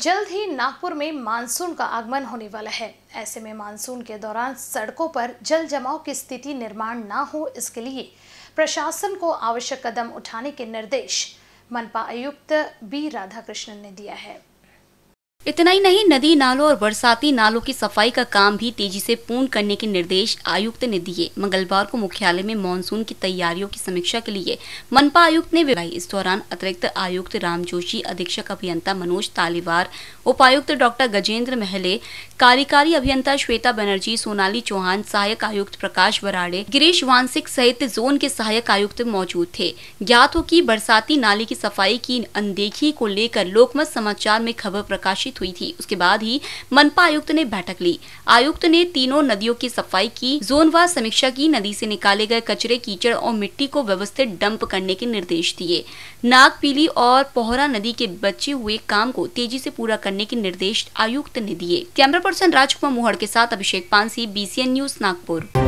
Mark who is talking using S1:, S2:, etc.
S1: जल्द ही नागपुर में मानसून का आगमन होने वाला है ऐसे में मानसून के दौरान सड़कों पर जल जमाव की स्थिति निर्माण ना हो इसके लिए प्रशासन को आवश्यक कदम उठाने के निर्देश मनपा आयुक्त बी राधाकृष्णन ने दिया है
S2: इतना ही नहीं नदी नालों और बरसाती नालों की सफाई का काम भी तेजी से पूर्ण करने के निर्देश आयुक्त ने दिए मंगलवार को मुख्यालय में मानसून की तैयारियों की समीक्षा के लिए मनपा आयुक्त ने विवाही इस दौरान अतिरिक्त आयुक्त राम जोशी अधीक्षक अभियंता मनोज तालीवार उपायुक्त डॉक्टर गजेंद्र महले कार्यकारी अभियंता श्वेता बनर्जी सोनाली चौहान सहायक आयुक्त प्रकाश बराड़े गिरीश वांसिक सहित जोन के सहायक आयुक्त मौजूद थे ज्ञात हो की बरसाती नाली की सफाई की अनदेखी को लेकर लोकमत समाचार में खबर प्रकाशित हुई थी उसके बाद ही मनपा आयुक्त ने बैठक ली आयुक्त ने तीनों नदियों की सफाई की जोनवार समीक्षा की नदी से निकाले गए कचरे कीचड़ और मिट्टी को व्यवस्थित डंप करने के निर्देश दिए नागपीली और पोहरा नदी के बचे हुए काम को तेजी से पूरा करने के निर्देश आयुक्त ने दिए कैमरा पर्सन राजकुमार मोहड़ के साथ अभिषेक पानसी बीसीएन न्यूज नागपुर